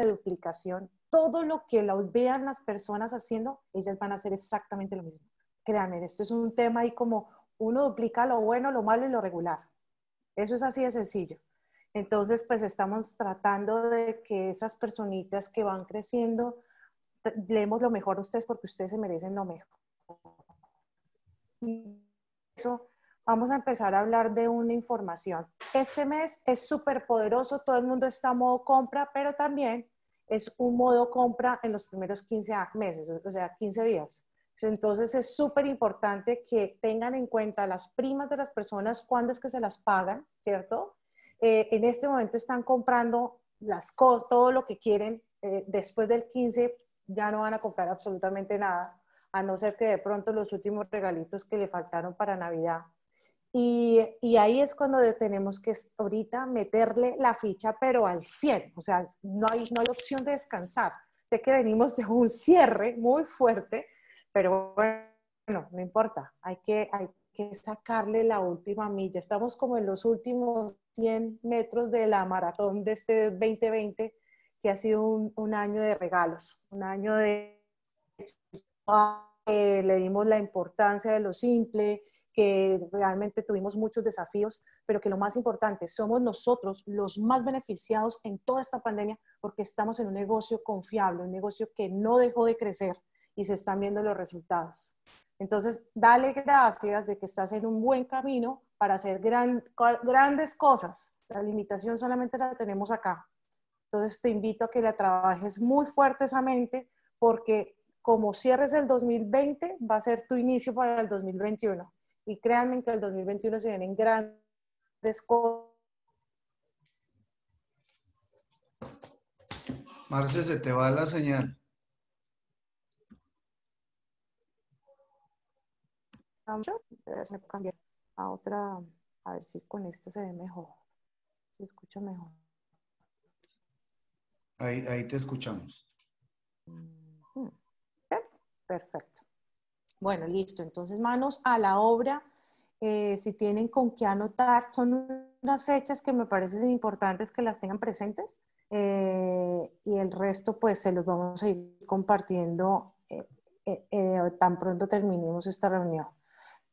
de duplicación, todo lo que la vean las personas haciendo, ellas van a hacer exactamente lo mismo. Créanme, esto es un tema ahí como uno duplica lo bueno, lo malo y lo regular. Eso es así de sencillo. Entonces, pues estamos tratando de que esas personitas que van creciendo, leemos lo mejor a ustedes porque ustedes se merecen lo mejor. Eso vamos a empezar a hablar de una información. Este mes es súper poderoso, todo el mundo está a modo compra, pero también es un modo compra en los primeros 15 meses, o sea, 15 días. Entonces es súper importante que tengan en cuenta las primas de las personas, cuándo es que se las pagan, ¿cierto? Eh, en este momento están comprando las todo lo que quieren. Eh, después del 15 ya no van a comprar absolutamente nada, a no ser que de pronto los últimos regalitos que le faltaron para Navidad y, ahí es cuando tenemos que ahorita meterle la ficha, pero al 100, o sea, no hay, no hay opción de descansar. Sé que venimos de un cierre muy fuerte, pero bueno, no importa, hay que, hay que sacarle la última milla. Estamos como en los últimos 100 metros de la maratón de este 2020, que ha sido un, año de regalos, un año de... Eh, le dimos la importancia de lo simple, que realmente tuvimos muchos desafíos, pero que lo más importante, somos nosotros los más beneficiados en toda esta pandemia porque estamos en un negocio confiable, un negocio que no dejó de crecer y se están viendo los resultados. Entonces, dale gracias de que estás en un buen camino para hacer grandes cosas. La limitación solamente la tenemos acá. Entonces, te invito a que la trabajes muy fuerte esa mente porque como cierres el 2020, va a ser tu inicio para el 2021. Y créanme que el 2021 se vienen grandes cosas. Marce, se te va la señal. a otra, a ver si con esto se ve mejor, se escucha mejor. ahí te escuchamos. Mm, perfecto. Bueno, listo. Entonces, manos a la obra. Eh, si tienen con qué anotar, son unas fechas que me parecen importantes que las tengan presentes. Eh, y el resto, pues, se los vamos a ir compartiendo eh, tan pronto terminemos esta reunión.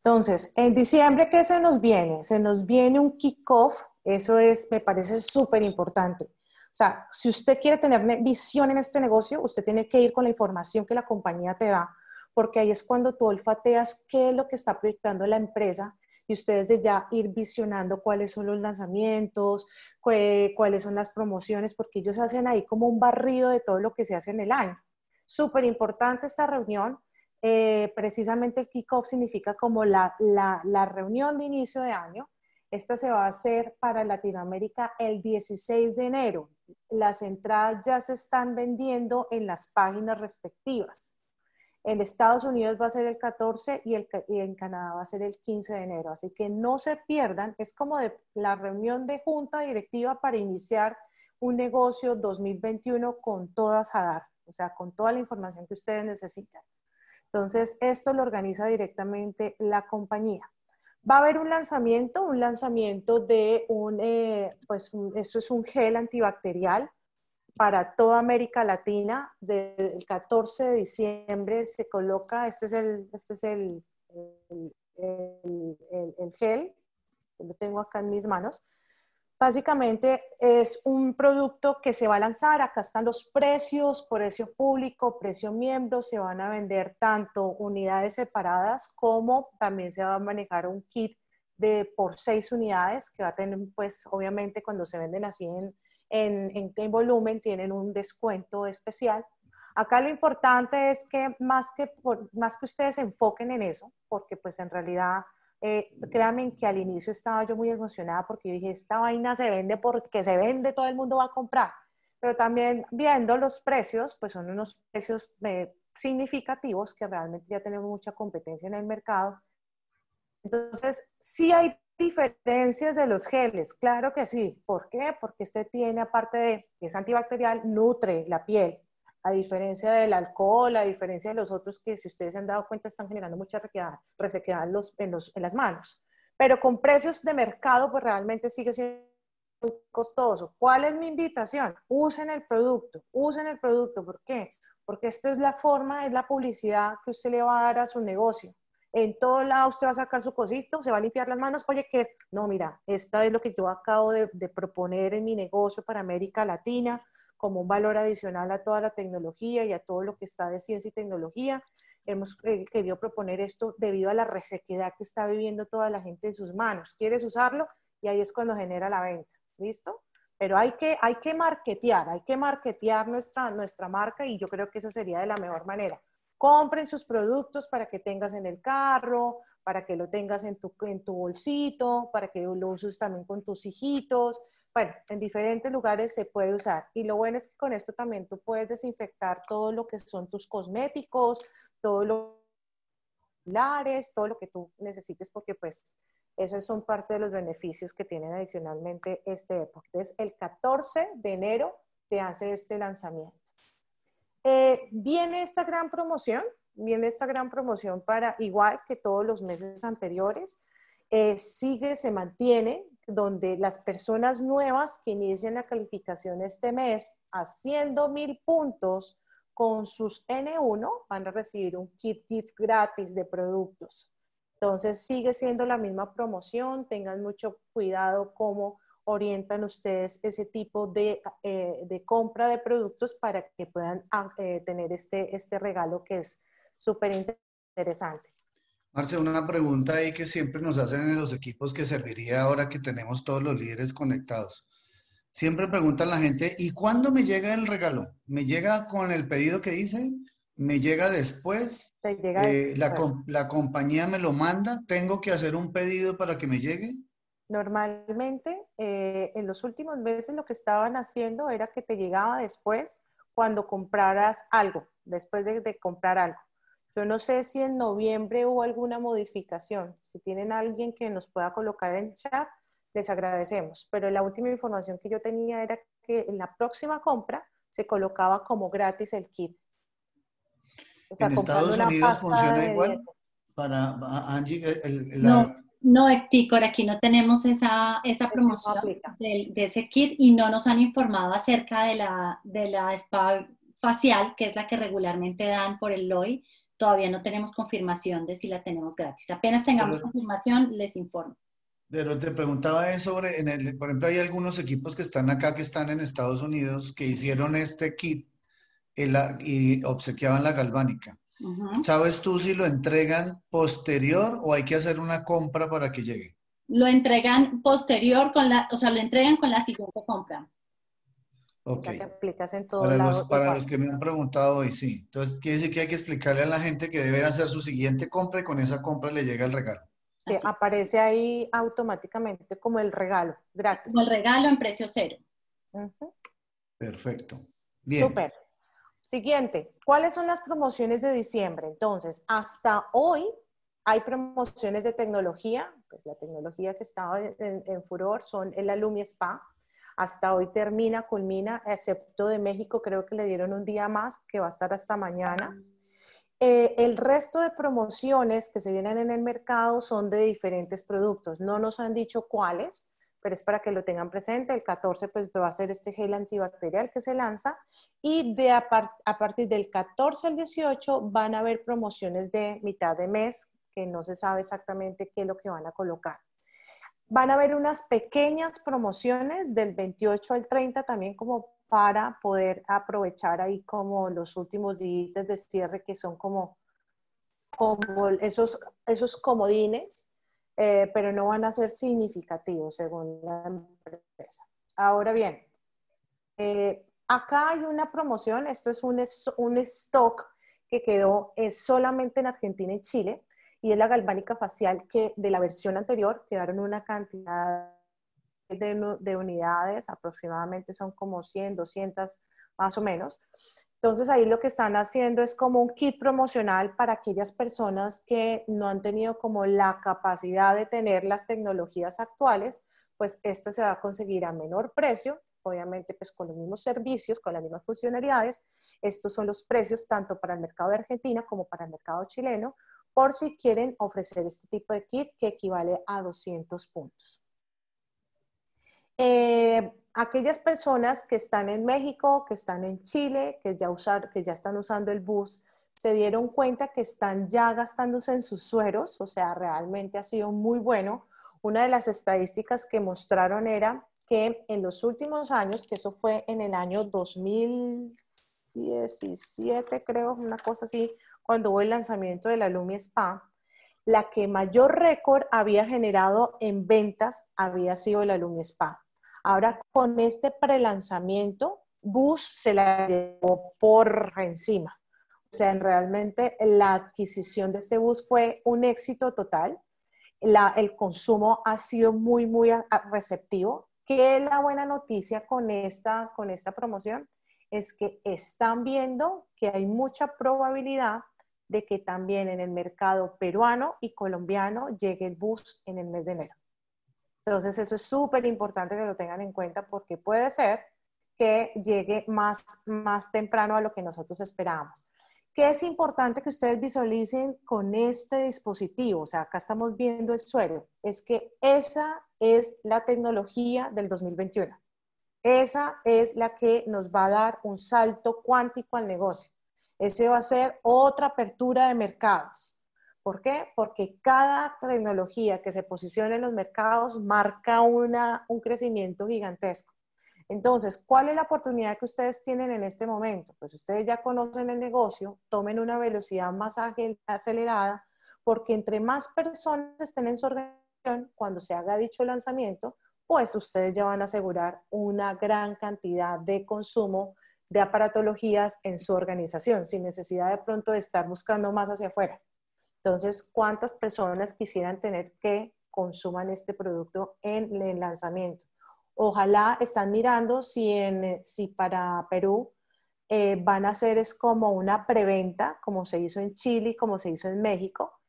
Entonces, en diciembre, ¿qué se nos viene? Se nos viene un kickoff. Eso es, me parece súper importante. O sea, si usted quiere tener visión en este negocio, usted tiene que ir con la información que la compañía te da porque ahí es cuando tú olfateas qué es lo que está proyectando la empresa y ustedes de ya ir visionando cuáles son los lanzamientos, cuáles son las promociones, porque ellos hacen ahí como un barrido de todo lo que se hace en el año. Súper importante esta reunión. Eh, precisamente el kickoff significa como la, la reunión de inicio de año. Esta se va a hacer para Latinoamérica el 16 de enero. Las entradas ya se están vendiendo en las páginas respectivas. En Estados Unidos va a ser el 14 y, el, en Canadá va a ser el 15 de enero. Así que no se pierdan. Es como de la reunión de junta directiva para iniciar un negocio 2021 con todas a dar, o sea, con toda la información que ustedes necesitan. Entonces, esto lo organiza directamente la compañía. Va a haber un lanzamiento, un lanzamiento de un, eh, pues esto es un gel antibacterial para toda América Latina. Del 14 de diciembre se coloca, este es el, este es el, el, gel, lo tengo acá en mis manos. Básicamente es un producto que se va a lanzar, acá están los precios, precio público, precio miembro, se van a vender tanto unidades separadas como también se va a manejar un kit de por seis unidades que va a tener pues obviamente cuando se venden así en, en, en qué volumen tienen un descuento especial. Acá lo importante es que más que, más que ustedes se enfoquen en eso, porque pues en realidad, eh, créanme que al inicio estaba yo muy emocionada porque dije, esta vaina se vende porque se vende, todo el mundo va a comprar. Pero también viendo los precios, pues son unos precios eh, significativos que realmente ya tenemos mucha competencia en el mercado. Entonces, sí hay diferencias de los geles, claro que sí. ¿Por qué? Porque este tiene, aparte de que es antibacterial, nutre la piel, a diferencia del alcohol, a diferencia de los otros que si ustedes se han dado cuenta están generando mucha resequedad, en, los, en, las manos. Pero con precios de mercado, pues realmente sigue siendo costoso. ¿Cuál es mi invitación? Usen el producto, usen el producto. ¿Por qué? Porque esta es la forma, es la publicidad que usted le va a dar a su negocio en todo lado usted va a sacar su cosito, se va a limpiar las manos, oye, ¿qué No, mira, esta es lo que yo acabo de, proponer en mi negocio para América Latina como un valor adicional a toda la tecnología y a todo lo que está de ciencia y tecnología. Hemos eh, querido proponer esto debido a la resequedad que está viviendo toda la gente en sus manos. ¿Quieres usarlo? Y ahí es cuando genera la venta. ¿Listo? Pero hay que, hay que marketear, hay que marketear nuestra, nuestra marca y yo creo que esa sería de la mejor manera compren sus productos para que tengas en el carro, para que lo tengas en tu, en tu bolsito, para que lo uses también con tus hijitos. Bueno, en diferentes lugares se puede usar. Y lo bueno es que con esto también tú puedes desinfectar todo lo que son tus cosméticos, todos los lares, todo lo que tú necesites, porque pues esos son parte de los beneficios que tienen adicionalmente este deporte. Es el 14 de enero se hace este lanzamiento. Eh, viene esta gran promoción, viene esta gran promoción para igual que todos los meses anteriores. Eh, sigue, se mantiene, donde las personas nuevas que inician la calificación este mes haciendo mil puntos con sus N1 van a recibir un kit kit gratis de productos. Entonces sigue siendo la misma promoción, tengan mucho cuidado cómo orientan ustedes ese tipo eh, de, compra de productos para que puedan ah, eh, tener este, este regalo que es súper interesante. Marce, una pregunta ahí que siempre nos hacen en los equipos que serviría ahora que tenemos todos los líderes conectados. Siempre preguntan la gente, ¿y cuándo me llega el regalo? ¿Me llega con el pedido que dice ¿Me llega después? Eh, la, la compañía me lo manda? ¿Tengo que hacer un pedido para que me llegue? Normalmente eh, en los últimos meses lo que estaban haciendo era que te llegaba después cuando compraras algo, después de, comprar algo. Yo no sé si en noviembre hubo alguna modificación. Si tienen alguien que nos pueda colocar en chat, les agradecemos. Pero la última información que yo tenía era que en la próxima compra se colocaba como gratis el kit. ¿En Estados Unidos funciona igual? Para Angie, el, no, Ticor, aquí no tenemos esa, esa promoción de, ese kit y no nos han informado acerca de la, de la spa facial, que es la que regularmente dan por el LOI. Todavía no tenemos confirmación de si la tenemos gratis. Apenas tengamos confirmación, les informo. Pero te preguntaba sobre, en el, por ejemplo, hay algunos equipos que están acá, que están en Estados Unidos, que hicieron este kit y obsequiaban la galvánica. ¿Sabes tú si lo entregan posterior o hay que hacer una compra para que llegue? Lo entregan posterior con la, o sea, lo entregan con la siguiente compra. Ok. para los, que me han preguntado hoy, sí. Entonces, quiere decir que hay que explicarle a la gente que deben hacer su siguiente compra y con esa compra le llega el regalo. Que aparece ahí automáticamente como el regalo, gratis. Como el regalo en precio cero. Perfecto. Bien. Súper. Siguiente, ¿cuáles son las promociones de diciembre? Entonces, hasta hoy hay promociones de tecnología, pues la tecnología que estaba en, furor son el Alumni Spa. Hasta hoy termina, culmina, excepto de México, creo que le dieron un día más, que va a estar hasta mañana. Eh, el resto de promociones que se vienen en el mercado son de diferentes productos. No nos han dicho cuáles, pero es para que lo tengan presente. El 14 pues va a ser este gel antibacterial que se lanza y de a, a partir del 14 al 18 van a haber promociones de mitad de mes que no se sabe exactamente qué es lo que van a colocar. Van a haber unas pequeñas promociones del 28 al 30 también como para poder aprovechar ahí como los últimos días de cierre que son como, como esos, esos comodines eh, pero no van a ser significativos según la empresa. Ahora bien, eh, acá hay una promoción, esto es un, un stock que quedó solamente en Argentina y Chile, y es la galvánica facial que de la versión anterior quedaron una cantidad de, de, unidades, aproximadamente son como 100, 200 más o menos, entonces ahí lo que están haciendo es como un kit promocional para aquellas personas que no han tenido como la capacidad de tener las tecnologías actuales, pues esta se va a conseguir a menor precio, obviamente pues con los mismos servicios, con las mismas funcionalidades. Estos son los precios tanto para el mercado de Argentina como para el mercado chileno, por si quieren ofrecer este tipo de kit que equivale a 200 puntos. Eh, aquellas personas que están en México, que están en Chile, que ya, usar, que ya están usando el bus, se dieron cuenta que están ya gastándose en sus sueros, o sea, realmente ha sido muy bueno. Una de las estadísticas que mostraron era que en los últimos años, que eso fue en el año 2017, creo, una cosa así, cuando hubo el lanzamiento de la Lumi Spa, la que mayor récord había generado en ventas había sido la Lumi Spa. Ahora con este prelanzamiento, Bus se la llevó por encima. O sea, realmente la adquisición de este bus fue un éxito total. el consumo ha sido muy, muy receptivo. ¿Qué es la buena noticia con esta, con esta promoción? Es que están viendo que hay mucha probabilidad de que también en el mercado peruano y colombiano llegue el bus en el mes de enero. Entonces, eso es súper importante que lo tengan en cuenta porque puede ser que llegue más, más temprano a lo que nosotros esperábamos. ¿Qué es importante que ustedes visualicen con este dispositivo? O sea, acá estamos viendo el suelo. Es que esa es la tecnología del 2021. Esa es la que nos va a dar un salto cuántico al negocio. Ese va a ser otra apertura de mercados. ¿Por qué? Porque cada tecnología que se posiciona en los mercados marca un crecimiento gigantesco. Entonces, ¿cuál es la oportunidad que ustedes tienen en este momento? Pues ustedes ya conocen el negocio, tomen una velocidad más ágil, acelerada, porque entre más personas estén en su organización, cuando se haga dicho lanzamiento, pues ustedes ya van a asegurar una gran cantidad de consumo de aparatologías en su organización, sin necesidad de pronto de estar buscando más hacia afuera. Entonces, ¿cuántas personas quisieran tener que consuman este producto en el lanzamiento? Ojalá están mirando si, en, eh, si para Perú eh, van a hacer es como una preventa, como se hizo en Chile, como se hizo en México.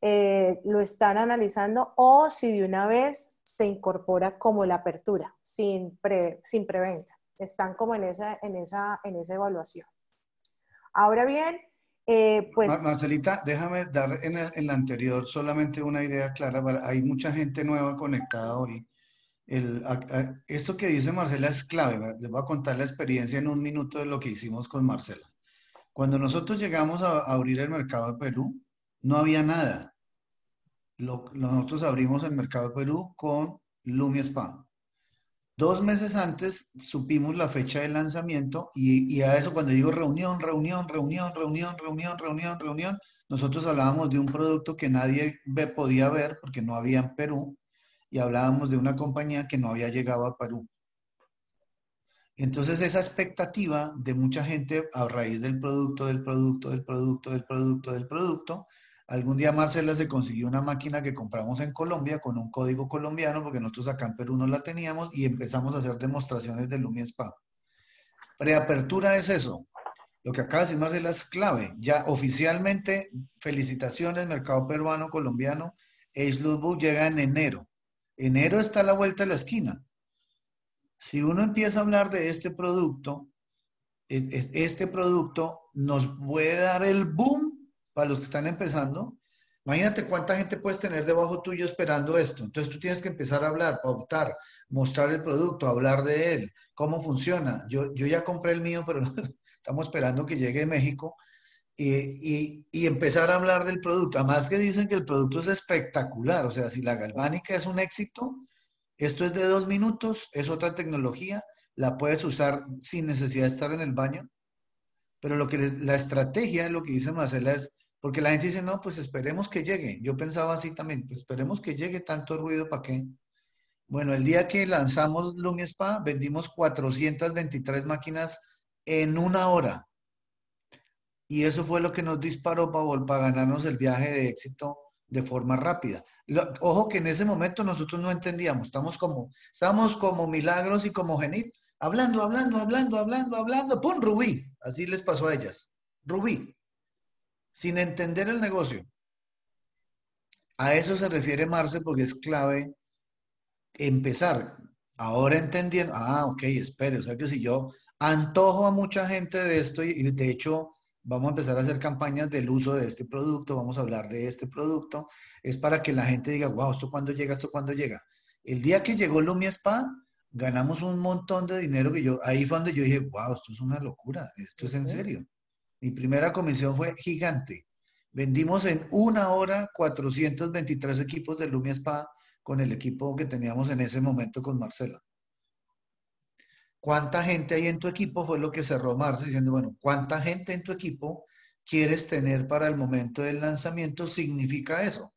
Eh, lo están analizando o si de una vez se incorpora como la apertura, sin, sin preventa. Están como en esa, en, esa, en esa evaluación. Ahora bien, eh, pues... Marcelita, déjame dar en, el, la anterior solamente una idea clara. hay mucha gente nueva conectada hoy. esto que dice Marcela es clave. Les voy a contar la experiencia en un minuto de lo que hicimos con Marcela. Cuando nosotros llegamos a, abrir el mercado de Perú, no había nada. nosotros abrimos el mercado de Perú con lumi Spa. Dos meses antes supimos la fecha de lanzamiento y, a eso cuando digo reunión, reunión, reunión, reunión, reunión, reunión, reunión, nosotros hablábamos de un producto que nadie podía ver porque no había en Perú y hablábamos de una compañía que no había llegado a Perú. Entonces esa expectativa de mucha gente a raíz del producto, del producto, del producto, del producto, del producto, Algún día Marcela se consiguió una máquina que compramos en Colombia con un código colombiano, porque nosotros acá en Perú no la teníamos y empezamos a hacer demostraciones de Lumia Spa. Preapertura es eso. Lo que acaba de decir Marcela es clave. Ya oficialmente, felicitaciones, mercado peruano, colombiano. Ace Book llega en enero. Enero está a la vuelta de la esquina. Si uno empieza a hablar de este producto, este producto nos puede dar el boom para los que están empezando, imagínate cuánta gente puedes tener debajo tuyo esperando esto. Entonces tú tienes que empezar a hablar, pautar, mostrar el producto, hablar de él, cómo funciona. Yo, yo ya compré el mío, pero estamos esperando que llegue a México. Y, empezar a hablar del producto. Además que dicen que el producto es espectacular, o sea, si la galvánica es un éxito, esto es de dos minutos, es otra tecnología, la puedes usar sin necesidad de estar en el baño, pero lo que la estrategia, lo que dice Marcela es, porque la gente dice, no, pues esperemos que llegue. Yo pensaba así también, pues esperemos que llegue tanto ruido, ¿para qué? Bueno, el día que lanzamos Lumi Spa, vendimos 423 máquinas en una hora. Y eso fue lo que nos disparó para, para ganarnos el viaje de éxito de forma rápida. ojo que en ese momento nosotros no entendíamos, estamos como, estamos como milagros y como genit, hablando, hablando, hablando, hablando, hablando, ¡pum! Rubí, así les pasó a ellas, Rubí sin entender el negocio. A eso se refiere Marce porque es clave empezar. Ahora entendiendo, ah, ok, espere, o sea que si yo antojo a mucha gente de esto y, de hecho vamos a empezar a hacer campañas del uso de este producto, vamos a hablar de este producto, es para que la gente diga, wow, esto cuando llega, esto cuando llega. El día que llegó Lumia Spa, ganamos un montón de dinero que yo, ahí fue donde yo dije, wow, esto es una locura, esto es en serio. Mi primera comisión fue gigante. Vendimos en una hora 423 equipos de Lumia Spa con el equipo que teníamos en ese momento con Marcela. ¿Cuánta gente hay en tu equipo? Fue lo que cerró Marcela diciendo, bueno, ¿cuánta gente en tu equipo quieres tener para el momento del lanzamiento? Significa eso.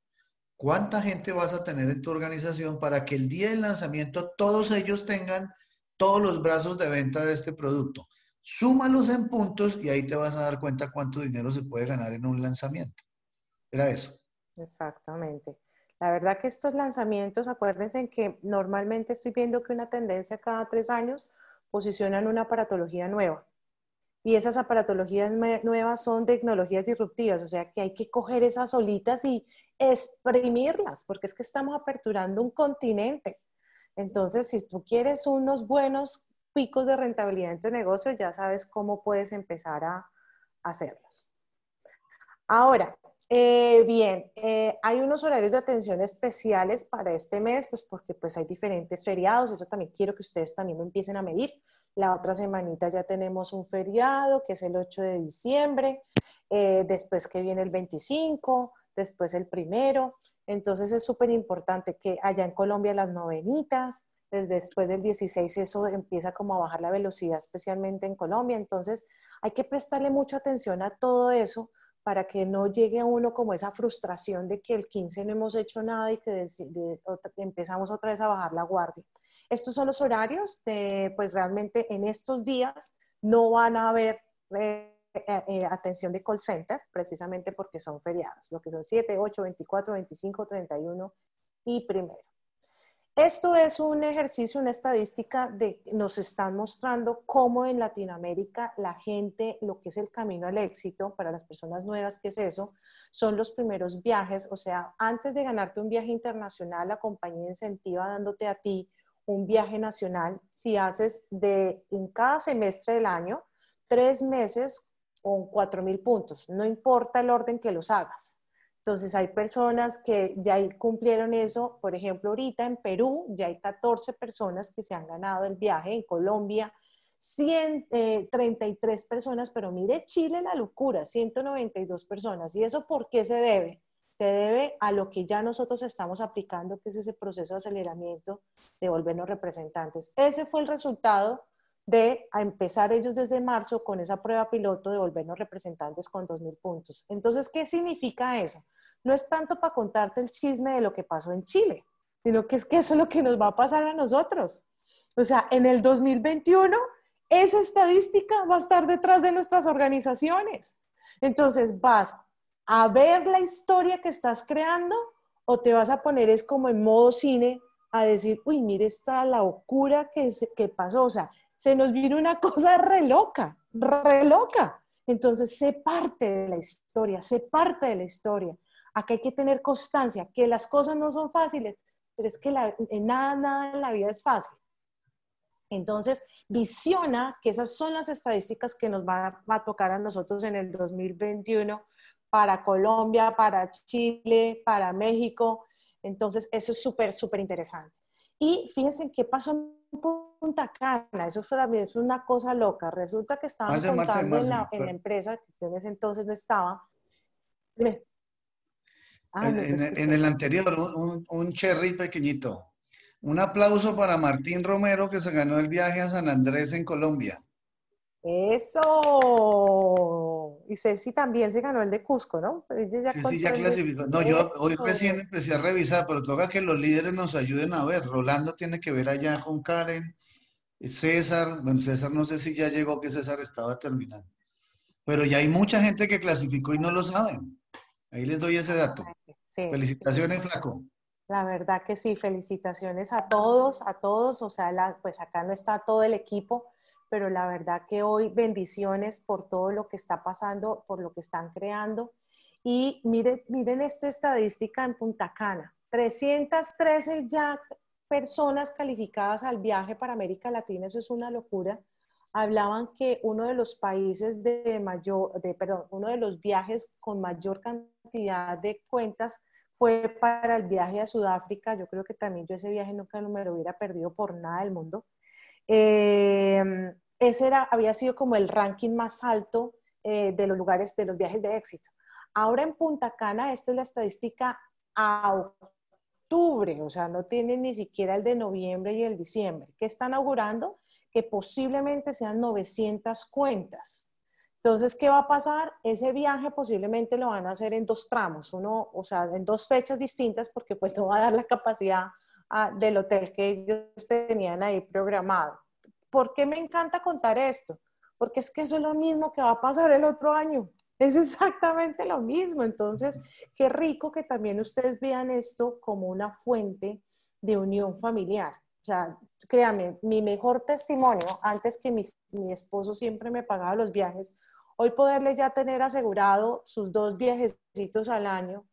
¿Cuánta gente vas a tener en tu organización para que el día del lanzamiento todos ellos tengan todos los brazos de venta de este producto? súmalos en puntos y ahí te vas a dar cuenta cuánto dinero se puede ganar en un lanzamiento. Era eso. Exactamente. La verdad que estos lanzamientos, acuérdense que normalmente estoy viendo que una tendencia cada tres años posicionan una aparatología nueva. Y esas aparatologías nuevas son tecnologías disruptivas, o sea que hay que coger esas olitas y exprimirlas, porque es que estamos aperturando un continente. Entonces, si tú quieres unos buenos picos de rentabilidad en tu negocio, ya sabes cómo puedes empezar a hacerlos. Ahora, eh, bien, eh, hay unos horarios de atención especiales para este mes, pues porque pues hay diferentes feriados, eso también quiero que ustedes también me empiecen a medir. La otra semanita ya tenemos un feriado, que es el 8 de diciembre, eh, después que viene el 25, después el primero. Entonces es súper importante que allá en Colombia las novenitas, pues, después del 16 eso empieza como a bajar la velocidad, especialmente en Colombia. Entonces hay que prestarle mucha atención a todo eso para que no llegue a uno como esa frustración de que el 15 no hemos hecho nada y que empezamos otra vez a bajar la guardia. Estos son los horarios, pues realmente en estos días no van a haber eh, eh, eh, atención de call center, precisamente porque son feriados, lo que son 7, 8, 24, 25, 31 y primero. Esto es un ejercicio, una estadística de nos están mostrando cómo en Latinoamérica la gente, lo que es el camino al éxito para las personas nuevas, que es eso? Son los primeros viajes, o sea, antes de ganarte un viaje internacional, la compañía incentiva dándote a ti un viaje nacional si haces de en cada semestre del año tres meses con cuatro mil puntos, no importa el orden que los hagas. Entonces hay personas que ya cumplieron eso, por ejemplo, ahorita en Perú ya hay 14 personas que se han ganado el viaje, en Colombia 133 eh, personas, pero mire Chile la locura, 192 personas. ¿Y eso por qué se debe? Se debe a lo que ya nosotros estamos aplicando, que es ese proceso de aceleramiento de volvernos representantes. Ese fue el resultado de empezar ellos desde marzo con esa prueba piloto de volvernos representantes con 2.000 puntos. Entonces, ¿qué significa eso? no es tanto para contarte el chisme de lo que pasó en Chile, sino que es que eso es lo que nos va a pasar a nosotros. O sea, en el 2021, esa estadística va a estar detrás de nuestras organizaciones. Entonces, vas a ver la historia que estás creando o te vas a poner es como en modo cine a decir, uy, mire esta locura que, se, que pasó. O sea, se nos vino una cosa re loca, re loca. Entonces, sé parte de la historia, sé parte de la historia. Acá hay que tener constancia, que las cosas no son fáciles, pero es que la, nada, nada en la vida es fácil. Entonces, visiona que esas son las estadísticas que nos va a, tocar a nosotros en el 2021 para Colombia, para Chile, para México. Entonces, eso es súper, súper interesante. Y fíjense qué pasó en Punta Cana, eso fue es una cosa loca. Resulta que estaban en, la, empresa, que en ese entonces no estaba. Ah, en, el, anterior, un, cherry pequeñito. Un aplauso para Martín Romero que se ganó el viaje a San Andrés en Colombia. Eso. Y Ceci también se ganó el de Cusco, ¿no? Sí, ya ya clasificó. No, yo hoy recién empecé a revisar, pero toca que los líderes nos ayuden a ver. Rolando tiene que ver allá con Karen, eh, César. Bueno, César no sé si ya llegó, que César estaba terminando. Pero ya hay mucha gente que clasificó y no lo saben. Ahí les doy ese dato. felicitaciones, Flaco. La verdad que sí, felicitaciones a todos, a todos. O sea, pues acá no está todo el equipo, pero la verdad que hoy bendiciones por todo lo que está pasando, por lo que están creando. Y miren, miren esta estadística en Punta Cana. 313 ya personas calificadas al viaje para América Latina, eso es una locura hablaban que uno de los países de mayor, de, perdón, uno de los viajes con mayor cantidad de cuentas fue para el viaje a Sudáfrica. Yo creo que también yo ese viaje nunca me lo hubiera perdido por nada del mundo. Eh, ese era, había sido como el ranking más alto eh, de los lugares de los viajes de éxito. Ahora en Punta Cana, esta es la estadística a octubre, o sea, no tienen ni siquiera el de noviembre y el diciembre. ¿Qué están augurando? que posiblemente sean 900 cuentas. Entonces, ¿qué va a pasar? Ese viaje posiblemente lo van a hacer en dos tramos, uno, o sea, en dos fechas distintas, porque pues no va a dar la capacidad ah, del hotel que ellos tenían ahí programado. ¿Por qué me encanta contar esto? Porque es que eso es lo mismo que va a pasar el otro año. Es exactamente lo mismo. Entonces, qué rico que también ustedes vean esto como una fuente de unión familiar. O sea, créame, mi mejor testimonio, antes que mi, mi esposo siempre me pagaba los viajes, hoy poderle ya tener asegurado sus dos viajecitos al año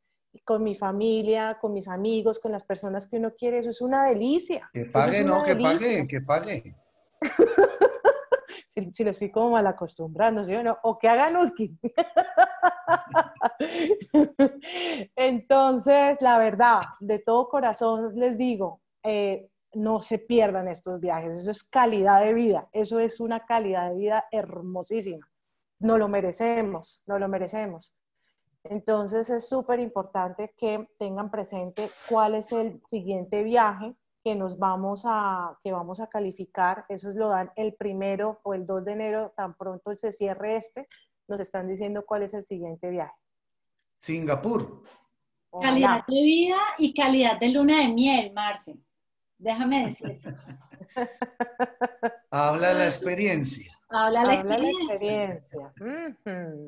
con mi familia, con mis amigos, con las personas que uno quiere, eso es una delicia. Que pague, no, que pague, que pague. si, lo estoy como mal acostumbrando, ¿sí o no? O que hagan Uski. Entonces, la verdad, de todo corazón les digo, eh, no se pierdan estos viajes. Eso es calidad de vida, eso es una calidad de vida hermosísima. No lo merecemos, no lo merecemos. Entonces es súper importante que tengan presente cuál es el siguiente viaje que nos vamos a, que vamos a calificar. es lo dan el primero o el 2 de enero, tan pronto se cierre este, nos están diciendo cuál es el siguiente viaje. Singapur. Calidad de vida y calidad de luna de miel, Marce. Déjame decir. Habla la experiencia. Habla la experiencia.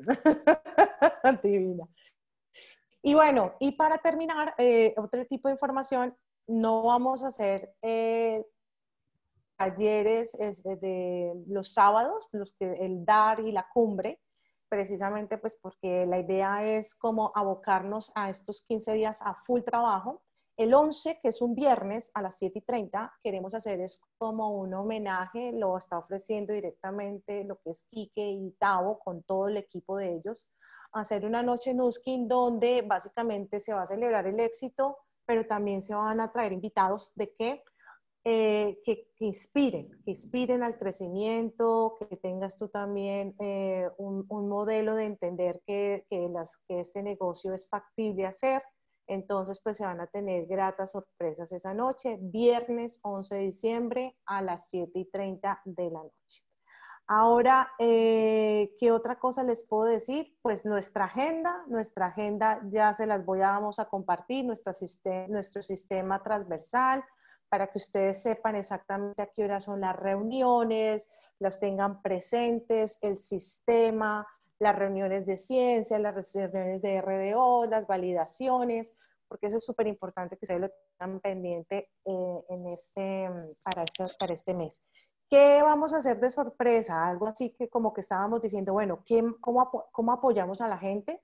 La Divina. Y bueno, y para terminar, eh, otro tipo de información, no vamos a hacer eh, talleres eh, de los sábados, los que, el dar y la cumbre, precisamente pues porque la idea es como abocarnos a estos 15 días a full trabajo el 11, que es un viernes a las 7 y 30, queremos hacer es como un homenaje, lo está ofreciendo directamente lo que es Quique y Tavo con todo el equipo de ellos, hacer una noche en Uskin donde básicamente se va a celebrar el éxito, pero también se van a traer invitados de qué? Eh, que, que, inspiren, que inspiren al crecimiento, que tengas tú también eh, un, modelo de entender que, las, que este negocio es factible hacer entonces, pues se van a tener gratas sorpresas esa noche, viernes 11 de diciembre a las 7 y 30 de la noche. Ahora, eh, ¿qué otra cosa les puedo decir? Pues nuestra agenda, nuestra agenda ya se las voy a, vamos a compartir, nuestro, sistema, nuestro sistema transversal, para que ustedes sepan exactamente a qué hora son las reuniones, las tengan presentes, el sistema, las reuniones de ciencia, las reuniones de RDO, las validaciones, porque eso es súper importante que ustedes lo tengan pendiente eh, en este, mm, para, este, para este mes. ¿Qué vamos a hacer de sorpresa? Algo así que como que estábamos diciendo, bueno, cómo, ¿cómo apoyamos a la gente?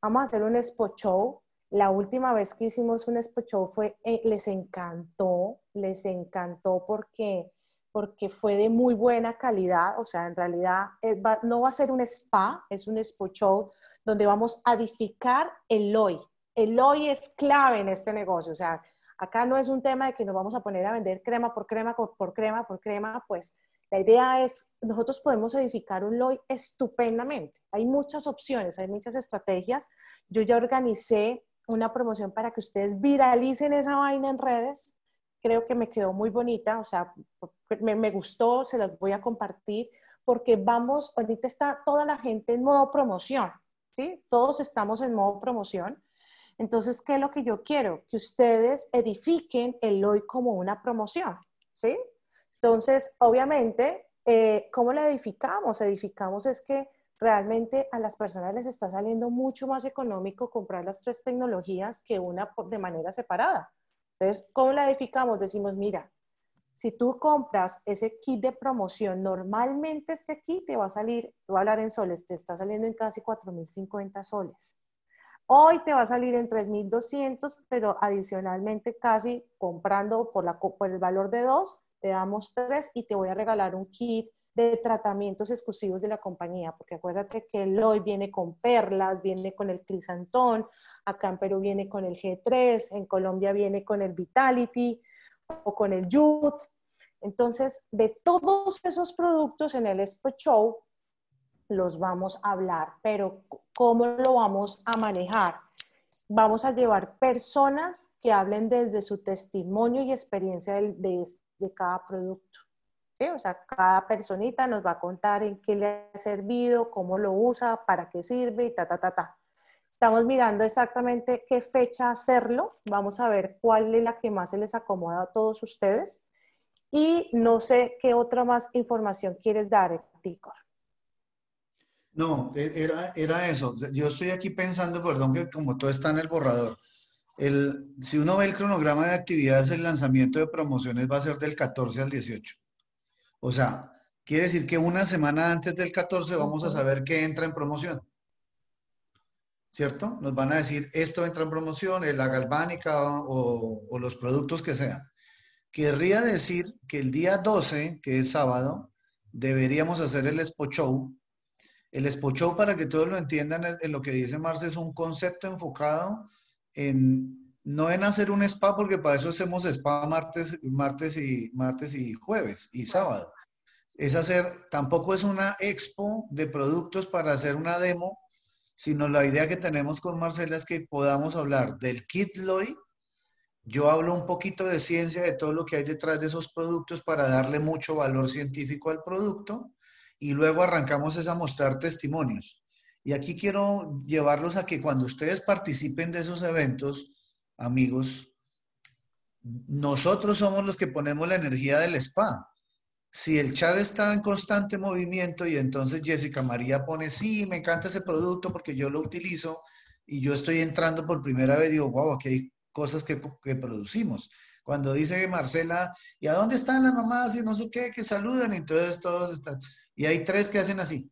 Vamos a hacer un expo show la última vez que hicimos un expo show fue, eh, les encantó, les encantó porque porque fue de muy buena calidad, o sea, en realidad eh, no va a ser un spa, es un expo show donde vamos a edificar el hoy. El hoy es clave en este negocio, o sea, acá no es un tema de que nos vamos a poner a vender crema por crema, por, crema, por crema, pues la idea es, nosotros podemos edificar un hoy estupendamente. Hay muchas opciones, hay muchas estrategias. Yo ya organicé una promoción para que ustedes viralicen esa vaina en redes, creo que me quedó muy bonita, o sea, me, gustó, se las voy a compartir, porque vamos, ahorita está toda la gente en modo promoción, ¿sí? Todos estamos en modo promoción. Entonces, ¿qué es lo que yo quiero? Que ustedes edifiquen el hoy como una promoción, ¿sí? Entonces, obviamente, eh, ¿cómo la edificamos? Edificamos es que realmente a las personas les está saliendo mucho más económico comprar las tres tecnologías que una de manera separada. Entonces, ¿cómo la edificamos? Decimos, mira, si tú compras ese kit de promoción, normalmente este kit te va a salir, te va a hablar en soles, te está saliendo en casi 4.050 soles. Hoy te va a salir en 3.200, pero adicionalmente casi comprando por, la, por el valor de 2, te damos 3 y te voy a regalar un kit de tratamientos exclusivos de la compañía, porque acuérdate que el hoy viene con perlas, viene con el crisantón, acá en Perú viene con el G3, en Colombia viene con el Vitality o con el Youth. Entonces, de todos esos productos en el Expo Show, los vamos a hablar, pero ¿cómo lo vamos a manejar? Vamos a llevar personas que hablen desde su testimonio y experiencia de cada producto. O sea, cada personita nos va a contar en qué le ha servido, cómo lo usa, para qué sirve y ta, ta, ta, ta. Estamos mirando exactamente qué fecha hacerlo. Vamos a ver cuál es la que más se les acomoda a todos ustedes. Y no sé qué otra más información quieres dar, Ticor. No, e, era, eso. Yo estoy aquí pensando, perdón, que como todo está en el borrador, el, si uno ve el cronograma de actividades, el lanzamiento de promociones va a ser del 14 al 18. O sea, quiere decir que una semana antes del 14 vamos a saber qué entra en promoción. ¿Cierto? Nos van a decir, esto entra en promoción, la galvánica o, los productos que sean. Querría decir que el día 12, que es sábado, deberíamos hacer el Expo Show. El Expo Show, para que todos lo entiendan, en lo que dice Marce, es un concepto enfocado en no en hacer un spa, porque para eso hacemos spa martes, martes, y, martes y jueves y sábado. Es hacer, tampoco es una expo de productos para hacer una demo, sino la idea que tenemos con Marcela es que podamos hablar del kit Loy. Yo hablo un poquito de ciencia, de todo lo que hay detrás de esos productos para darle mucho valor científico al producto y luego arrancamos es a mostrar testimonios. Y aquí quiero llevarlos a que cuando ustedes participen de esos eventos, amigos, nosotros somos los que ponemos la energía del spa. Si el chat está en constante movimiento y entonces Jessica María pone, sí, me encanta ese producto porque yo lo utilizo y yo estoy entrando por primera vez, digo, wow, aquí hay cosas que, producimos. Cuando dice Marcela, ¿y a dónde están las mamás? Y no sé qué, que saludan, y entonces todos están. Y hay tres que hacen así.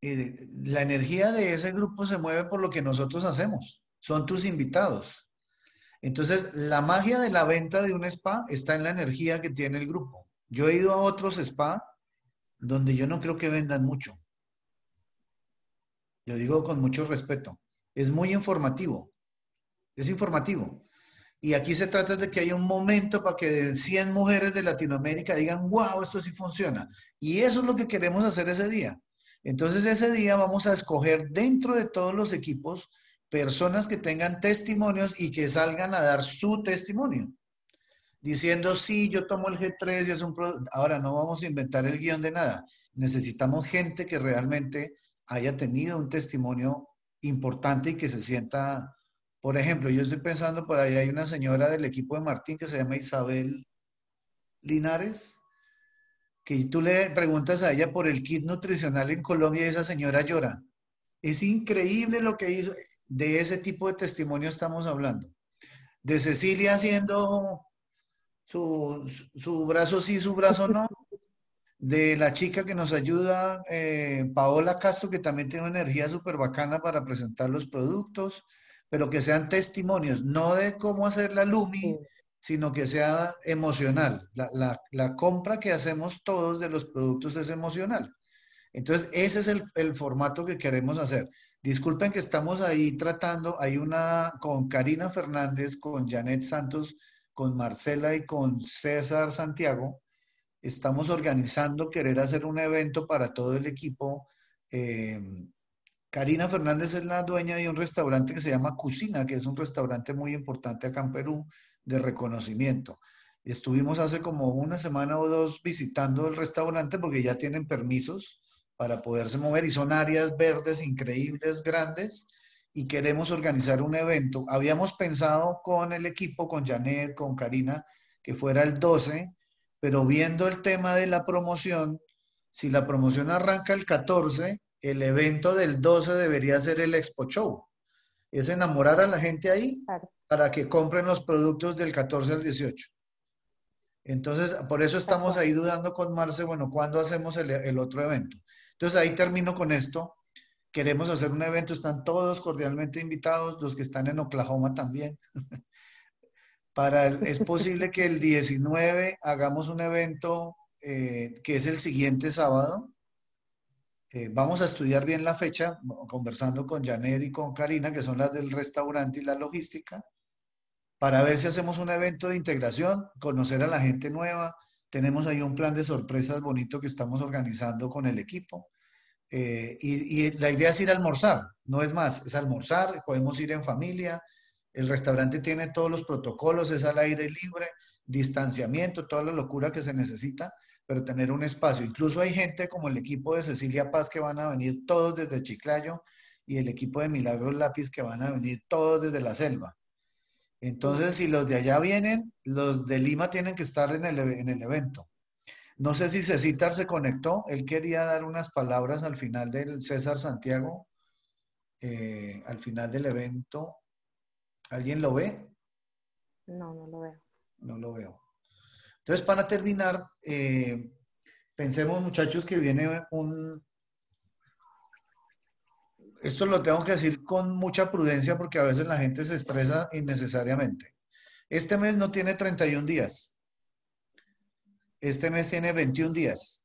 Y la energía de ese grupo se mueve por lo que nosotros hacemos son tus invitados. Entonces, la magia de la venta de un spa está en la energía que tiene el grupo. Yo he ido a otros spa donde yo no creo que vendan mucho. Lo digo con mucho respeto. Es muy informativo. Es informativo. Y aquí se trata de que hay un momento para que 100 mujeres de Latinoamérica digan, wow, esto sí funciona. Y eso es lo que queremos hacer ese día. Entonces ese día vamos a escoger dentro de todos los equipos personas que tengan testimonios y que salgan a dar su testimonio. Diciendo, sí, yo tomo el G3 y es un producto. Ahora no vamos a inventar el guión de nada. Necesitamos gente que realmente haya tenido un testimonio importante y que se sienta. Por ejemplo, yo estoy pensando por ahí, hay una señora del equipo de Martín que se llama Isabel Linares, que tú le preguntas a ella por el kit nutricional en Colombia y esa señora llora. Es increíble lo que hizo. De ese tipo de testimonio estamos hablando. De Cecilia haciendo su, brazo sí, su brazo no. De la chica que nos ayuda, eh, Paola Castro, que también tiene una energía súper bacana para presentar los productos, pero que sean testimonios, no de cómo hacer la Lumi, sino que sea emocional. la compra que hacemos todos de los productos es emocional. Entonces, ese es el, formato que queremos hacer. Disculpen que estamos ahí tratando, hay una con Karina Fernández, con Janet Santos, con Marcela y con César Santiago. Estamos organizando querer hacer un evento para todo el equipo. Em, Karina Fernández es la dueña de un restaurante que se llama Cucina que es un restaurante muy importante acá en Perú de reconocimiento. Estuvimos hace como una semana o dos visitando el restaurante porque ya tienen permisos para poderse mover y son áreas verdes increíbles, grandes, y queremos organizar un evento. Habíamos pensado con el equipo, con Janet, con Karina, que fuera el 12, pero viendo el tema de la promoción, si la promoción arranca el 14, el evento del 12 debería ser el Expo Show. Es enamorar a la gente ahí para que compren los productos del 14 al 18. Entonces, por eso estamos ahí dudando con Marce, bueno, ¿cuándo hacemos el otro evento? Entonces ahí termino con esto. Queremos hacer un evento, están todos cordialmente invitados, los que están en Oklahoma también. Para es posible que el 19 hagamos un evento eh, que es el siguiente sábado. Eh, vamos a estudiar bien la fecha, conversando con Janet y con Karina, que son las del restaurante y la logística, para ver si hacemos un evento de integración, conocer a la gente nueva, tenemos ahí un plan de sorpresas bonito que estamos organizando con el equipo. Eh, y, y, la idea es ir a almorzar, no es más, es almorzar, podemos ir en familia, el restaurante tiene todos los protocolos, es al aire libre, distanciamiento, toda la locura que se necesita, pero tener un espacio. Incluso hay gente como el equipo de Cecilia Paz que van a venir todos desde Chiclayo y el equipo de Milagros Lápiz que van a venir todos desde la selva. Entonces, si los de allá vienen, los de Lima tienen que estar e-, en el, evento. No sé si Cecitar se conectó. Él quería dar unas palabras al final del César Santiago, eh, al final del evento. ¿Alguien lo ve? No, no lo veo. No lo veo. Entonces, para terminar, eh, pensemos muchachos que viene un, esto lo tengo que decir con mucha prudencia porque a veces la gente se estresa innecesariamente. Este mes no tiene 31 días. Este mes tiene 21 días.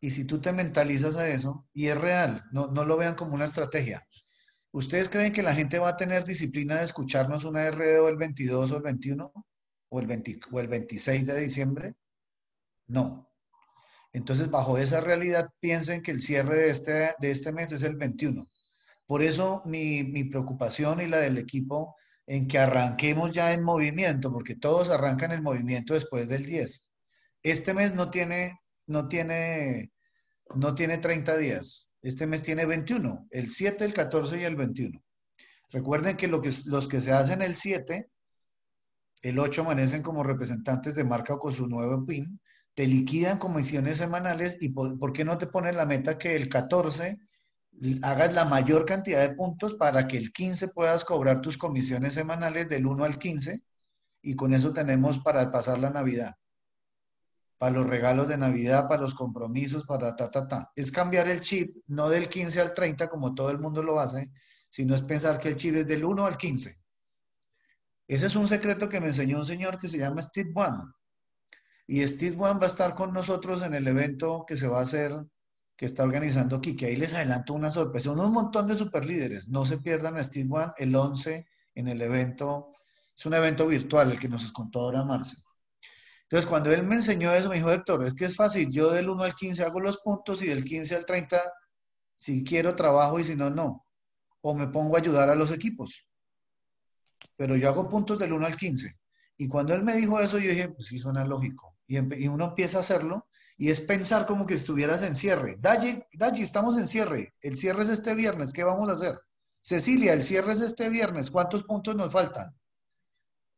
Y si tú te mentalizas a eso, y es real, no, lo vean como una estrategia. ¿Ustedes creen que la gente va a tener disciplina de escucharnos una RD o el 22 o el 21 o el, o el 26 de diciembre? No, entonces, bajo esa realidad, piensen que el cierre de este, de este mes es el 21. Por eso mi, preocupación y la del equipo en que arranquemos ya en movimiento, porque todos arrancan el movimiento después del 10. Este mes no tiene, no tiene, no tiene 30 días. Este mes tiene 21, el 7, el 14 y el 21. Recuerden que, lo que los que se hacen el 7, el 8 amanecen como representantes de marca con su nuevo PIN, te liquidan comisiones semanales y por, qué no te ponen la meta que el 14 hagas la mayor cantidad de puntos para que el 15 puedas cobrar tus comisiones semanales del 1 al 15 y con eso tenemos para pasar la Navidad, para los regalos de Navidad, para los compromisos, para ta, ta, ta. Es cambiar el chip, no del 15 al 30 como todo el mundo lo hace, sino es pensar que el chip es del 1 al 15. Ese es un secreto que me enseñó un señor que se llama Steve Wan. Y Steve Wan va a estar con nosotros en el evento que se va a hacer que está organizando que Ahí les adelanto una sorpresa, un montón de superlíderes. No se pierdan a Steve One el 11 en el evento. Es un evento virtual el que nos contó ahora Marcel Entonces, cuando él me enseñó eso, me dijo, Héctor, es que es fácil. Yo del 1 al 15 hago los puntos y del 15 al 30, si quiero, trabajo y si no, no. O me pongo a ayudar a los equipos. Pero yo hago puntos del 1 al 15. Y cuando él me dijo eso, yo dije, pues sí, suena lógico. y uno empieza a hacerlo y es pensar como que estuvieras en cierre. Dalli, Dalli, estamos en cierre. El cierre es este viernes. ¿Qué vamos a hacer? Cecilia, el cierre es este viernes. ¿Cuántos puntos nos faltan?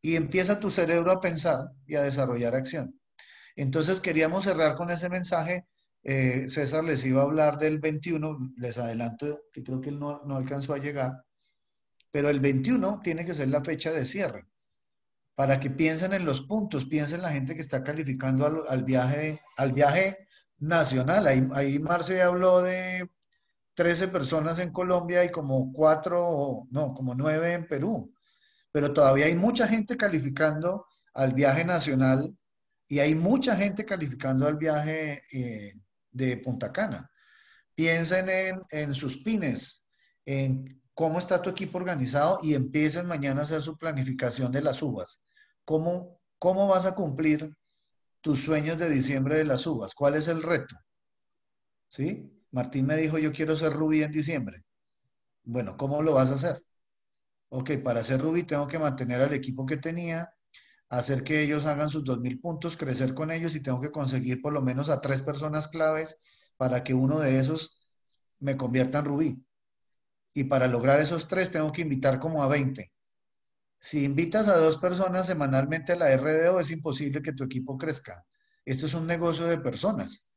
Y empieza tu cerebro a pensar y a desarrollar acción. Entonces queríamos cerrar con ese mensaje. Eh, César les iba a hablar del 21. Les adelanto, que creo que él no, no alcanzó a llegar. Pero el 21 tiene que ser la fecha de cierre para que piensen en los puntos, piensen la gente que está calificando al, viaje, al viaje nacional. Ahí, Marce habló de 13 personas en Colombia y como 4, no, como 9 en Perú. Pero todavía hay mucha gente calificando al viaje nacional y hay mucha gente calificando al viaje eh, de Punta Cana. Piensen en, en sus pines, en cómo está tu equipo organizado y empiecen mañana a hacer su planificación de las uvas. ¿Cómo, cómo vas a cumplir tus sueños de diciembre de las uvas? ¿Cuál es el reto? ¿Sí? Martín me dijo, yo quiero ser rubí en diciembre. Bueno, ¿cómo lo vas a hacer? Ok, para ser rubí tengo que mantener al equipo que tenía, hacer que ellos hagan sus 2.000 puntos, crecer con ellos y tengo que conseguir por lo menos a tres personas claves para que uno de esos me convierta en rubí. Y para lograr esos tres tengo que invitar como a 20. Si invitas a dos personas semanalmente a la RDO, es imposible que tu equipo crezca. Esto es un negocio de personas,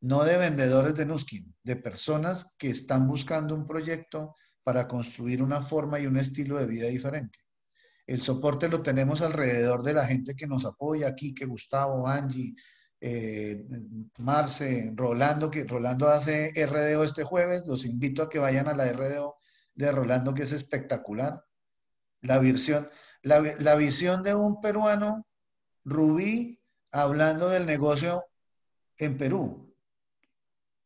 no de vendedores de Nuskin, de personas que están buscando un proyecto para construir una forma y un estilo de vida diferente. El soporte lo tenemos alrededor de la gente que nos apoya aquí, que Gustavo, Angie, eh, Marce, Rolando, que Rolando hace RDO este jueves. Los invito a que vayan a la RDO de Rolando, que es espectacular. La visión, la, visión de un peruano, Rubí, hablando del negocio en Perú.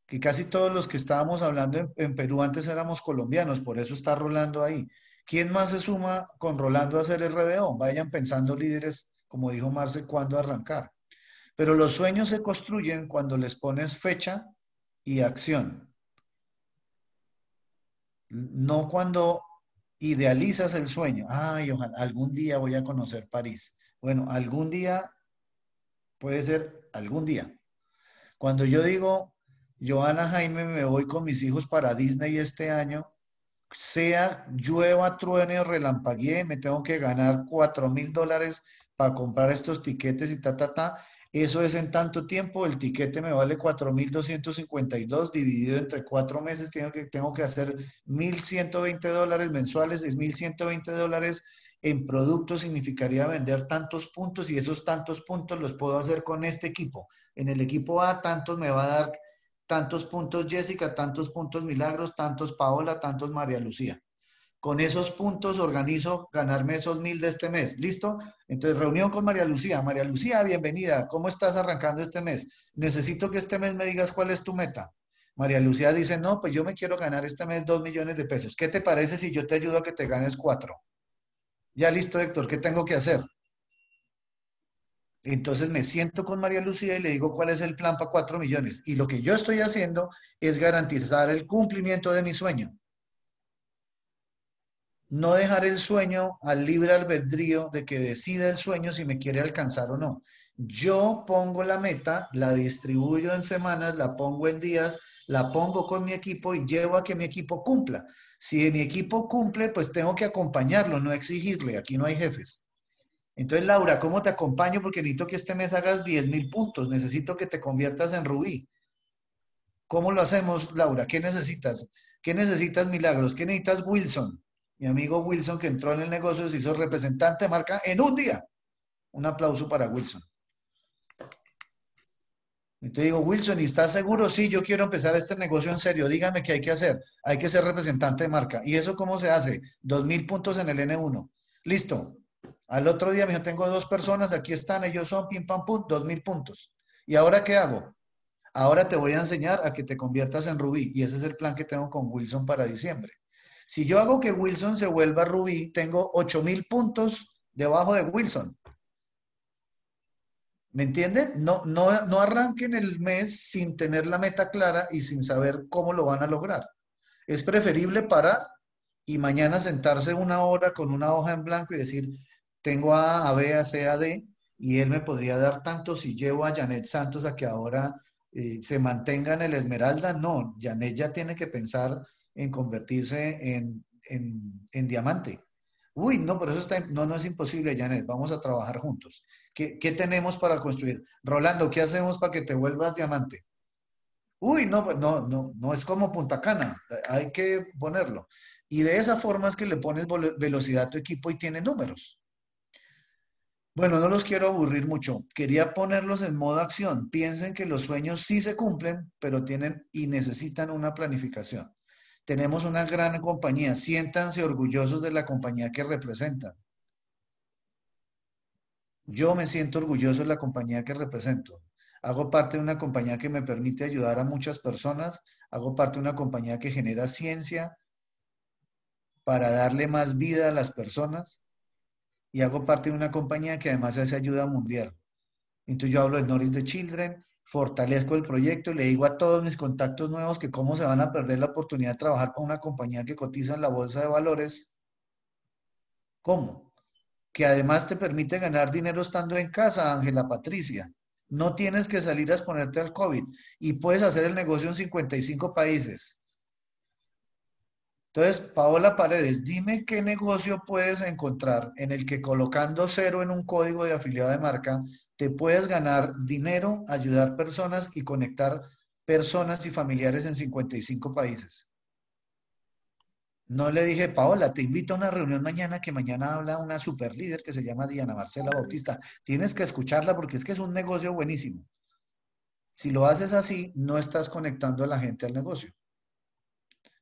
Que casi todos los que estábamos hablando en, Perú antes éramos colombianos, por eso está Rolando ahí. ¿Quién más se suma con Rolando a hacer RDO? Vayan pensando líderes, como dijo Marce, cuándo arrancar. Pero los sueños se construyen cuando les pones fecha y acción. No cuando idealizas el sueño. Ay, ojalá, algún día voy a conocer París. Bueno, algún día puede ser algún día. Cuando yo digo, Joana Jaime, me voy con mis hijos para Disney este año, sea llueva, truene o relampaguee, me tengo que ganar cuatro mil dólares para comprar estos tiquetes y ta, ta, ta. Eso es en tanto tiempo, el tiquete me vale 4.252 dividido entre cuatro meses, tengo que, tengo que hacer 1.120 dólares mensuales, es 1.120 dólares en producto, significaría vender tantos puntos y esos tantos puntos los puedo hacer con este equipo. En el equipo A, tantos me va a dar tantos puntos Jessica, tantos puntos Milagros, tantos Paola, tantos María Lucía con esos puntos organizo ganarme esos mil de este mes. ¿Listo? Entonces, reunión con María Lucía. María Lucía, bienvenida. ¿Cómo estás arrancando este mes? Necesito que este mes me digas cuál es tu meta. María Lucía dice, no, pues yo me quiero ganar este mes dos millones de pesos. ¿Qué te parece si yo te ayudo a que te ganes cuatro? Ya listo, Héctor, ¿qué tengo que hacer? Entonces me siento con María Lucía y le digo cuál es el plan para cuatro millones. Y lo que yo estoy haciendo es garantizar el cumplimiento de mi sueño no dejar el sueño al libre albedrío de que decida el sueño si me quiere alcanzar o no. Yo pongo la meta, la distribuyo en semanas, la pongo en días, la pongo con mi equipo y llevo a que mi equipo cumpla. Si mi equipo cumple, pues tengo que acompañarlo, no exigirle. Aquí no hay jefes. Entonces, Laura, ¿cómo te acompaño? Porque necesito que este mes hagas 10 mil puntos, necesito que te conviertas en Rubí. ¿Cómo lo hacemos, Laura? ¿Qué necesitas? ¿Qué necesitas, Milagros? ¿Qué necesitas, Wilson? Mi amigo Wilson, que entró en el negocio, se hizo representante de marca en un día. Un aplauso para Wilson. Entonces digo, Wilson, ¿y estás seguro? Sí, yo quiero empezar este negocio en serio. Dígame qué hay que hacer. Hay que ser representante de marca. ¿Y eso cómo se hace? Dos mil puntos en el N1. Listo. Al otro día me dijo, tengo dos personas, aquí están, ellos son, pim, pam, pum, dos mil puntos. ¿Y ahora qué hago? Ahora te voy a enseñar a que te conviertas en Rubí. Y ese es el plan que tengo con Wilson para diciembre. Si yo hago que Wilson se vuelva rubí, tengo 8000 puntos debajo de Wilson. ¿Me entienden? No, no, arranquen el mes sin tener la meta clara y sin saber cómo lo van a lograr. Es preferible parar y mañana sentarse una hora con una hoja en blanco y decir, tengo A, A, B, A, C, A, D, y él me podría dar tanto si llevo a Janet Santos a que ahora eh, se mantenga en el Esmeralda. No, Janet ya tiene que pensar en convertirse en, en, diamante. Uy, no, pero eso está, no, no es imposible, Janet, vamos a trabajar juntos. ¿Qué, tenemos para construir? Rolando, ¿qué hacemos para que te vuelvas diamante? Uy, no, pues, no, no, no es como Punta Cana, hay que ponerlo. Y de esa forma es que le pones velocidad a tu equipo y tiene números. Bueno, no los quiero aburrir mucho. Quería ponerlos en modo acción. Piensen que los sueños sí se cumplen, pero tienen y necesitan una planificación. Tenemos una gran compañía. Siéntanse orgullosos de la compañía que representan. Yo me siento orgulloso de la compañía que represento. Hago parte de una compañía que me permite ayudar a muchas personas. Hago parte de una compañía que genera ciencia para darle más vida a las personas. Y hago parte de una compañía que además hace ayuda mundial. Entonces yo hablo de Norris de Children fortalezco el proyecto y le digo a todos mis contactos nuevos que cómo se van a perder la oportunidad de trabajar con una compañía que cotiza en la bolsa de valores. ¿Cómo? Que además te permite ganar dinero estando en casa, Ángela Patricia. No tienes que salir a exponerte al COVID y puedes hacer el negocio en 55 países. Entonces, Paola Paredes, dime qué negocio puedes encontrar en el que colocando cero en un código de afiliado de marca te puedes ganar dinero, ayudar personas y conectar personas y familiares en 55 países. No le dije, Paola, te invito a una reunión mañana que mañana habla una super líder que se llama Diana Marcela Bautista. Tienes que escucharla porque es que es un negocio buenísimo. Si lo haces así, no estás conectando a la gente al negocio.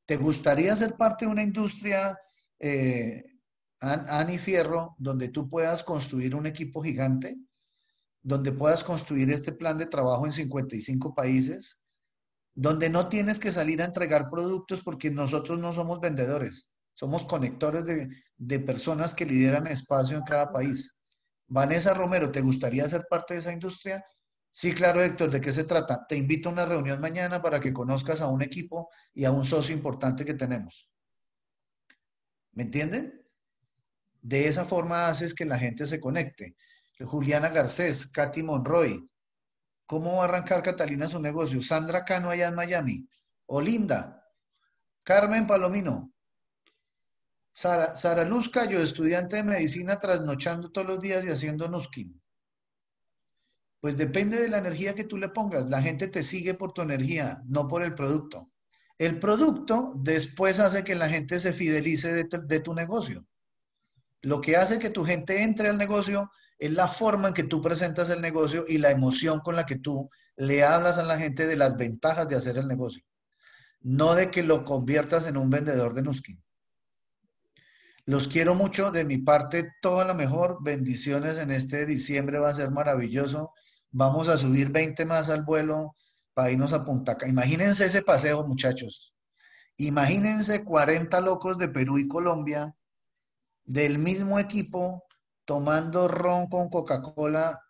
¿Te gustaría ser parte de una industria, eh, Ani Fierro, donde tú puedas construir un equipo gigante? donde puedas construir este plan de trabajo en 55 países, donde no tienes que salir a entregar productos porque nosotros no somos vendedores, somos conectores de, personas que lideran espacio en cada país. Vanessa Romero, ¿te gustaría ser parte de esa industria? Sí, claro, Héctor, ¿de qué se trata? Te invito a una reunión mañana para que conozcas a un equipo y a un socio importante que tenemos. ¿Me entienden? De esa forma haces que la gente se conecte. Juliana Garcés, Katy Monroy. ¿Cómo va a arrancar Catalina su negocio? Sandra Cano allá en Miami. Olinda. Carmen Palomino. Sara, Sara Luz Cayo, estudiante de medicina, trasnochando todos los días y haciendo nuskin. Pues depende de la energía que tú le pongas. La gente te sigue por tu energía, no por el producto. El producto después hace que la gente se fidelice de tu, de tu negocio. Lo que hace que tu gente entre al negocio es la forma en que tú presentas el negocio y la emoción con la que tú le hablas a la gente de las ventajas de hacer el negocio, no de que lo conviertas en un vendedor de Nuskin. Los quiero mucho, de mi parte, toda la mejor. Bendiciones en este diciembre, va a ser maravilloso. Vamos a subir 20 más al vuelo para irnos a Punta Cana. Imagínense ese paseo, muchachos. Imagínense 40 locos de Perú y Colombia del mismo equipo tomando ron con Coca-Cola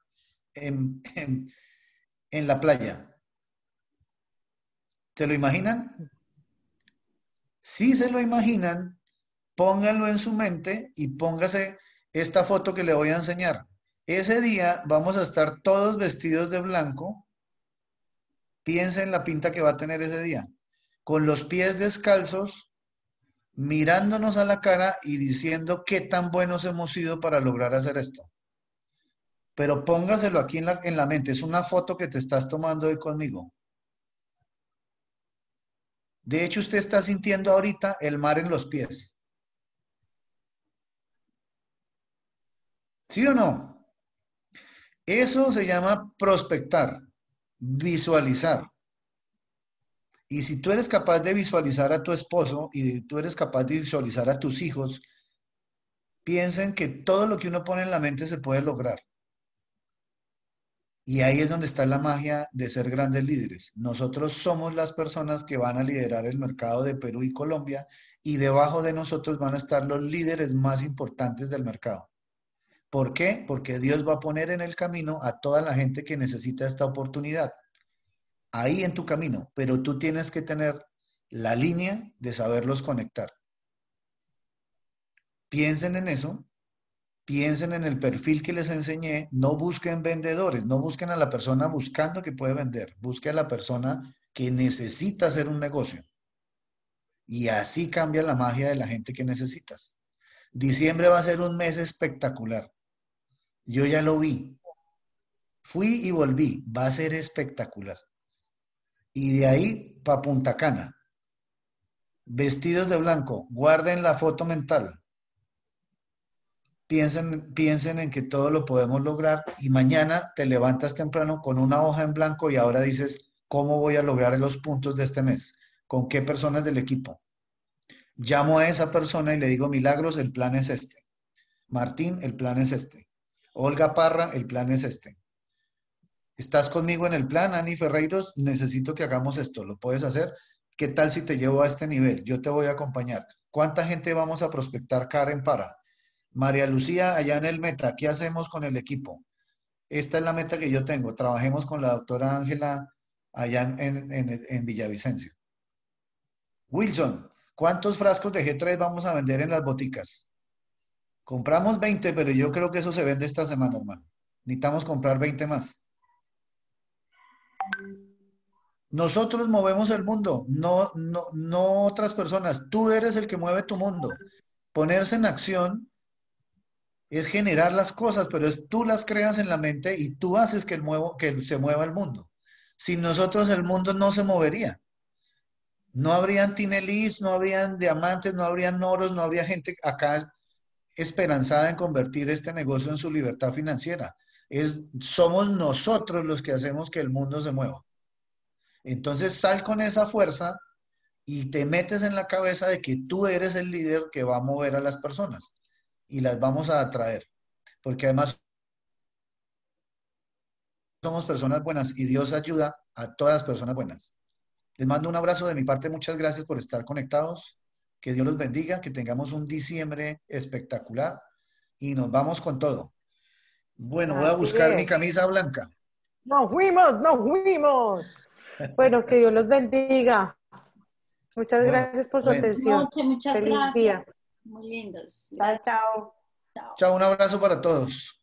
en, la playa. ¿Se lo imaginan? Si se lo imaginan, pónganlo en su mente y póngase esta foto que le voy a enseñar. Ese día vamos a estar todos vestidos de blanco. Piensa en la pinta que va a tener ese día. Con los pies descalzos, mirándonos a la cara y diciendo qué tan buenos hemos sido para lograr hacer esto. Pero póngaselo aquí en la, mente, es una foto que te estás tomando hoy conmigo. De hecho, usted está sintiendo ahorita el mar en los pies. ¿Sí o no? Eso se llama prospectar, visualizar. Y si tú eres capaz de visualizar a tu esposo y tú eres capaz de visualizar a tus hijos, piensen que todo lo que uno pone en la mente se puede lograr. Y ahí es donde está la magia de ser grandes líderes. Nosotros somos las personas que van a liderar el mercado de Perú y Colombia y debajo de nosotros van a estar los líderes más importantes del mercado. ¿Por qué? Porque Dios va a poner en el camino a toda la gente que necesita esta oportunidad ahí en tu camino, pero tú tienes que tener la línea de saberlos conectar. Piensen en eso, piensen en el perfil que les enseñé, no busquen vendedores, no busquen a la persona buscando que puede vender, busquen a la persona que necesita hacer un negocio. Y así cambia la magia de la gente que necesitas. Diciembre va a ser un mes espectacular. Yo ya lo vi. Fui y volví. Va a ser espectacular y de ahí para Punta Cana. Vestidos de blanco, guarden la foto mental. Piensen, piensen en que todo lo podemos lograr y mañana te levantas temprano con una hoja en blanco y ahora dices, ¿cómo voy a lograr los puntos de este mes? ¿Con qué personas del equipo? Llamo a esa persona y le digo, Milagros, el plan es este. Martín, el plan es este. Olga Parra, el plan es este. ¿Estás conmigo en el plan, Ani Ferreiros? Necesito que hagamos esto. ¿Lo puedes hacer? ¿Qué tal si te llevo a este nivel? Yo te voy a acompañar. ¿Cuánta gente vamos a prospectar, Karen, para? María Lucía, allá en el meta, ¿qué hacemos con el equipo? Esta es la meta que yo tengo. Trabajemos con la doctora Ángela allá en, Villavicencio. Wilson, ¿cuántos frascos de G3 vamos a vender en las boticas? Compramos 20, pero yo creo que eso se vende esta semana, hermano. Necesitamos comprar 20 más. Nosotros movemos el mundo, no, otras personas. Tú eres el que mueve tu mundo. Ponerse en acción es generar las cosas, pero es tú las creas en la mente y tú haces que, el que se mueva el mundo. Sin nosotros el mundo no se movería. No habrían tinelis, no habrían diamantes, no habrían oros, no habría gente acá esperanzada en convertir este negocio en su libertad financiera somos nosotros los que hacemos que el mundo se mueva. Entonces sal con esa fuerza y te metes en la cabeza de que tú eres el líder que va a mover a las personas y las vamos a atraer. Porque además somos personas buenas y Dios ayuda a todas las personas buenas. Les mando un abrazo de mi parte, muchas gracias por estar conectados, que Dios los bendiga, que tengamos un diciembre espectacular y nos vamos con todo. Bueno, voy a buscar mi camisa blanca. Nos fuimos, nos fuimos. Bueno, que Dios los bendiga. Muchas gracias por su atención. Muchas, muchas gracias. Muy lindos. Chao, chao. Chao, un abrazo para todos.